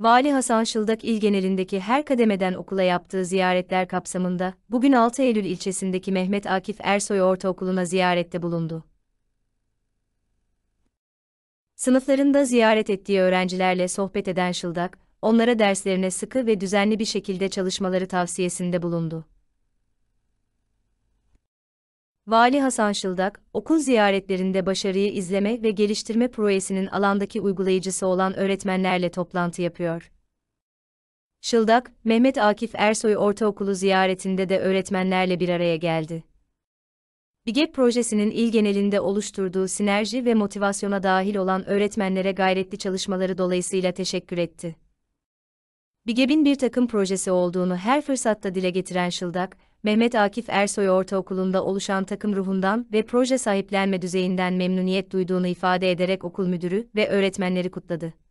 Vali Hasan Şıldak il genelindeki her kademeden okula yaptığı ziyaretler kapsamında, bugün 6 Eylül ilçesindeki Mehmet Akif Ersoy Ortaokulu'na ziyarette bulundu. Sınıflarında ziyaret ettiği öğrencilerle sohbet eden Şıldak, onlara derslerine sıkı ve düzenli bir şekilde çalışmaları tavsiyesinde bulundu. Vali Hasan Şıldak, okul ziyaretlerinde başarıyı izleme ve geliştirme projesinin alandaki uygulayıcısı olan öğretmenlerle toplantı yapıyor. Şıldak, Mehmet Akif Ersoy Ortaokulu ziyaretinde de öğretmenlerle bir araya geldi. BİGEP projesinin il genelinde oluşturduğu sinerji ve motivasyona dahil olan öğretmenlere gayretli çalışmaları dolayısıyla teşekkür etti. BİGEB'in bir takım projesi olduğunu her fırsatta dile getiren Şıldak, Mehmet Akif Ersoy Ortaokulu'nda oluşan takım ruhundan ve proje sahiplenme düzeyinden memnuniyet duyduğunu ifade ederek okul müdürü ve öğretmenleri kutladı.